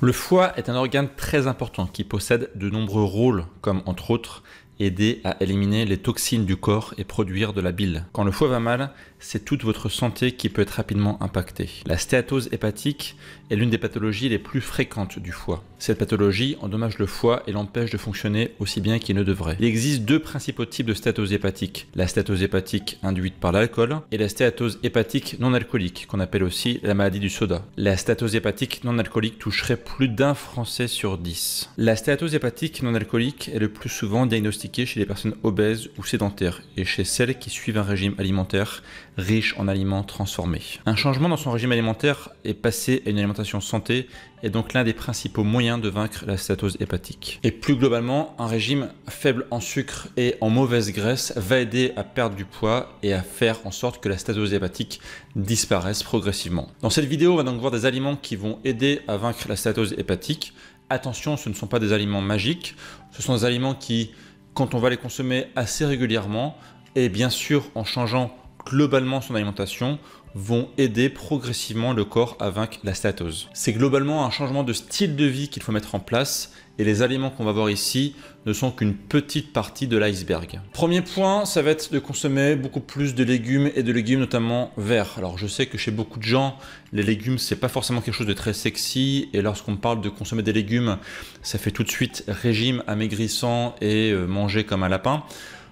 Le foie est un organe très important qui possède de nombreux rôles, comme entre autres aider à éliminer les toxines du corps et produire de la bile. Quand le foie va mal, c'est toute votre santé qui peut être rapidement impactée. La stéatose hépatique est l'une des pathologies les plus fréquentes du foie. Cette pathologie endommage le foie et l'empêche de fonctionner aussi bien qu'il ne devrait. Il existe deux principaux types de stéatose hépatique, la stéatose hépatique induite par l'alcool et la stéatose hépatique non alcoolique, qu'on appelle aussi la maladie du soda. La stéatose hépatique non alcoolique toucherait plus d'un Français sur dix. La stéatose hépatique non alcoolique est le plus souvent diagnostiquée chez les personnes obèses ou sédentaires et chez celles qui suivent un régime alimentaire riche en aliments transformés. Un changement dans son régime alimentaire et passer à une alimentation santé est donc l'un des principaux moyens de vaincre la stéatose hépatique. Et plus globalement, un régime faible en sucre et en mauvaise graisse va aider à perdre du poids et à faire en sorte que la statose hépatique disparaisse progressivement. Dans cette vidéo, on va donc voir des aliments qui vont aider à vaincre la stéatose hépatique. Attention, ce ne sont pas des aliments magiques, ce sont des aliments qui quand on va les consommer assez régulièrement et bien sûr en changeant globalement son alimentation vont aider progressivement le corps à vaincre la statose. C'est globalement un changement de style de vie qu'il faut mettre en place et les aliments qu'on va voir ici ne sont qu'une petite partie de l'iceberg. Premier point, ça va être de consommer beaucoup plus de légumes et de légumes notamment verts. Alors je sais que chez beaucoup de gens, les légumes c'est pas forcément quelque chose de très sexy et lorsqu'on parle de consommer des légumes, ça fait tout de suite régime amaigrissant et euh, manger comme un lapin.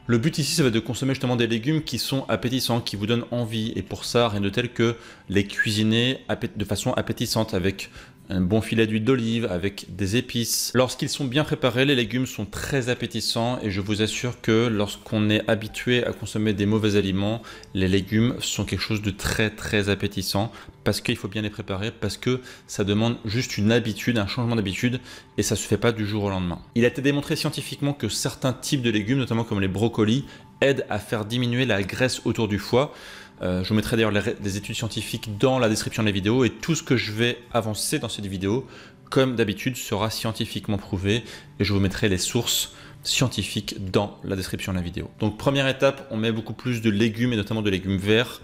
Le but ici, ça va être de consommer justement des légumes qui sont appétissants, qui vous donnent envie. Et pour ça, rien de tel que les cuisiner de façon appétissante avec un bon filet d'huile d'olive avec des épices. Lorsqu'ils sont bien préparés, les légumes sont très appétissants et je vous assure que lorsqu'on est habitué à consommer des mauvais aliments, les légumes sont quelque chose de très très appétissant parce qu'il faut bien les préparer, parce que ça demande juste une habitude, un changement d'habitude et ça se fait pas du jour au lendemain. Il a été démontré scientifiquement que certains types de légumes, notamment comme les brocolis, aident à faire diminuer la graisse autour du foie. Euh, je vous mettrai d'ailleurs des études scientifiques dans la description de la vidéo et tout ce que je vais avancer dans cette vidéo, comme d'habitude, sera scientifiquement prouvé et je vous mettrai les sources scientifiques dans la description de la vidéo. Donc première étape, on met beaucoup plus de légumes et notamment de légumes verts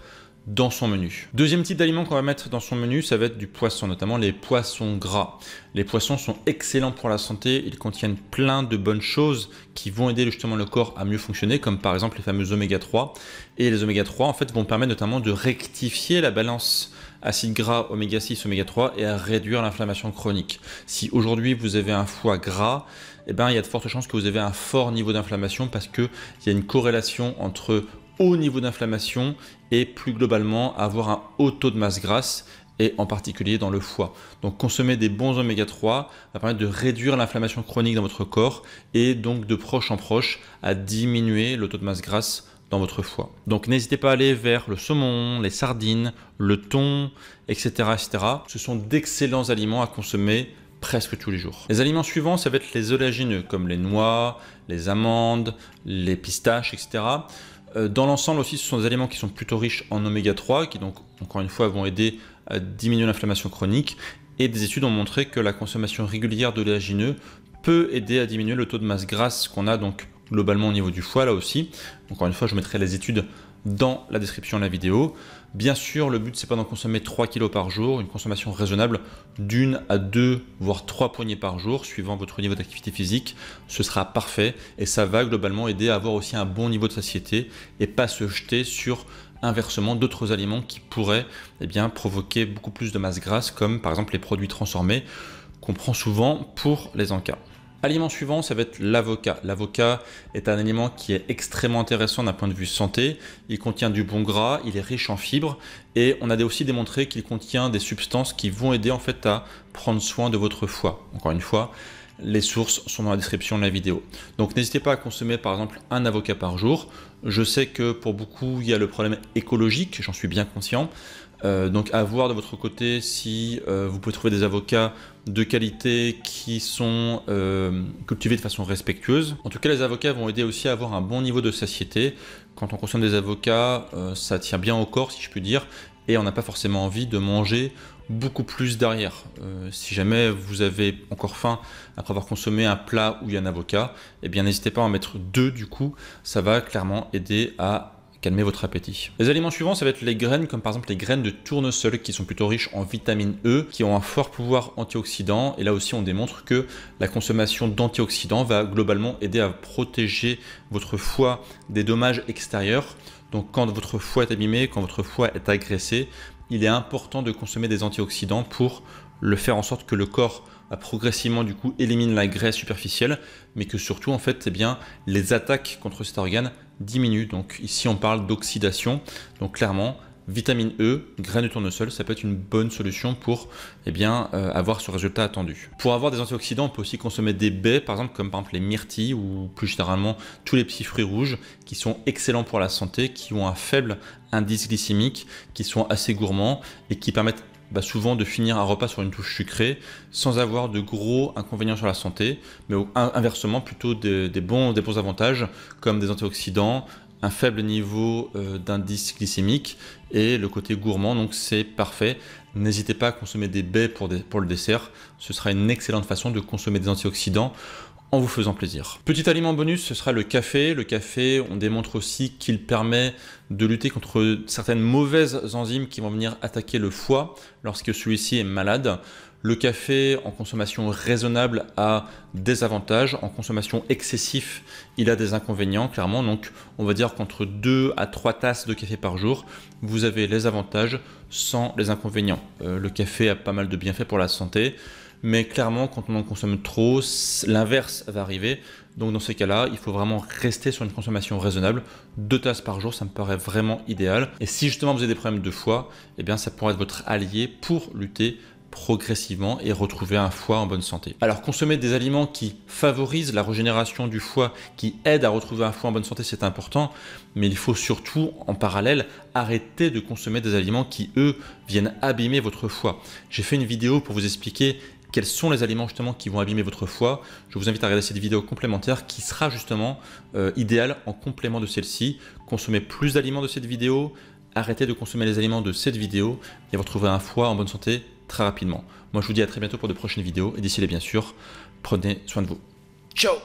dans son menu. Deuxième type d'aliments qu'on va mettre dans son menu, ça va être du poisson, notamment les poissons gras. Les poissons sont excellents pour la santé, ils contiennent plein de bonnes choses qui vont aider justement le corps à mieux fonctionner, comme par exemple les fameux oméga 3. Et les oméga 3 en fait vont permettre notamment de rectifier la balance acide gras, oméga 6, oméga 3 et à réduire l'inflammation chronique. Si aujourd'hui vous avez un foie gras, eh ben, il y a de fortes chances que vous avez un fort niveau d'inflammation parce qu'il y a une corrélation entre haut niveau d'inflammation et plus globalement avoir un haut taux de masse grasse et en particulier dans le foie. Donc consommer des bons oméga 3 va permettre de réduire l'inflammation chronique dans votre corps et donc de proche en proche à diminuer le taux de masse grasse dans votre foie. Donc n'hésitez pas à aller vers le saumon, les sardines, le thon, etc. etc. Ce sont d'excellents aliments à consommer presque tous les jours. Les aliments suivants, ça va être les oléagineux, comme les noix, les amandes, les pistaches, etc. Euh, dans l'ensemble aussi, ce sont des aliments qui sont plutôt riches en oméga 3, qui donc encore une fois vont aider à diminuer l'inflammation chronique. Et des études ont montré que la consommation régulière de léagineux peut aider à diminuer le taux de masse grasse qu'on a donc globalement au niveau du foie là aussi. Encore une fois, je mettrai les études dans la description de la vidéo. Bien sûr, le but, c'est pas d'en consommer 3 kg par jour, une consommation raisonnable d'une à deux, voire trois poignées par jour, suivant votre niveau d'activité physique. Ce sera parfait et ça va globalement aider à avoir aussi un bon niveau de satiété et pas se jeter sur inversement d'autres aliments qui pourraient eh bien, provoquer beaucoup plus de masse grasse, comme par exemple les produits transformés qu'on prend souvent pour les encas. Aliment suivant, ça va être l'avocat. L'avocat est un aliment qui est extrêmement intéressant d'un point de vue santé. Il contient du bon gras, il est riche en fibres et on a aussi démontré qu'il contient des substances qui vont aider en fait à prendre soin de votre foie. Encore une fois, les sources sont dans la description de la vidéo. Donc n'hésitez pas à consommer par exemple un avocat par jour. Je sais que pour beaucoup il y a le problème écologique, j'en suis bien conscient. Euh, donc à voir de votre côté si euh, vous pouvez trouver des avocats de qualité qui sont euh, cultivés de façon respectueuse. En tout cas, les avocats vont aider aussi à avoir un bon niveau de satiété. Quand on consomme des avocats, ça tient bien au corps, si je puis dire, et on n'a pas forcément envie de manger beaucoup plus derrière. si jamais vous avez encore faim après avoir consommé un plat où il y a un avocat, eh bien n'hésitez pas à en mettre deux du coup, ça va clairement aider à calmer votre appétit. Les aliments suivants, ça va être les graines, comme par exemple les graines de tournesol, qui sont plutôt riches en vitamine E, qui ont un fort pouvoir antioxydant. Et là aussi, on démontre que la consommation d'antioxydants va globalement aider à protéger votre foie des dommages extérieurs. Donc quand votre foie est abîmé, quand votre foie est agressé, il est important de consommer des antioxydants pour le faire en sorte que le corps progressivement du coup élimine la graisse superficielle, mais que surtout en fait et eh bien, les attaques contre cet organe diminuent. Donc ici on parle d'oxydation, donc clairement vitamine E, graines de tournesol, ça peut être une bonne solution pour et eh bien, euh, avoir ce résultat attendu. Pour avoir des antioxydants, on peut aussi consommer des baies, par exemple comme par exemple les myrtilles ou plus généralement tous les petits fruits rouges qui sont excellents pour la santé, qui ont un faible indice glycémique, qui sont assez gourmands et qui permettent bah, souvent de finir un repas sur une touche sucrée sans avoir de gros inconvénients sur la santé, mais inversement plutôt des, bons, avantages comme des antioxydants, un faible niveau euh, d'indice glycémique et le côté gourmand, donc c'est parfait. N'hésitez pas à consommer des baies pour, pour le dessert, ce sera une excellente façon de consommer des antioxydants en vous faisant plaisir. Petit aliment bonus, ce sera le café. Le café, on démontre aussi qu'il permet de lutter contre certaines mauvaises enzymes qui vont venir attaquer le foie lorsque celui-ci est malade. Le café en consommation raisonnable a des avantages, en consommation excessive il a des inconvénients clairement, donc on va dire qu'entre 2 à 3 tasses de café par jour, vous avez les avantages sans les inconvénients. Euh, le café a pas mal de bienfaits pour la santé, mais clairement, quand on en consomme trop, l'inverse va arriver. Donc dans ces cas-là, il faut vraiment rester sur une consommation raisonnable. Deux tasses par jour, ça me paraît vraiment idéal. Et si justement vous avez des problèmes de foie, eh bien ça pourrait être votre allié pour lutter progressivement et retrouver un foie en bonne santé. Alors consommer des aliments qui favorisent la régénération du foie, qui aident à retrouver un foie en bonne santé, c'est important, mais il faut surtout en parallèle arrêter de consommer des aliments qui, eux, viennent abîmer votre foie. J'ai fait une vidéo pour vous expliquer quels sont les aliments justement qui vont abîmer votre foie. Je vous invite à regarder cette vidéo complémentaire qui sera justement euh, idéale en complément de celle-ci. Consommez plus d'aliments de cette vidéo, arrêtez de consommer les aliments de cette vidéo et vous retrouverez un foie en bonne santé très rapidement. Moi je vous dis à très bientôt pour de prochaines vidéos et d'ici là bien sûr, prenez soin de vous. Ciao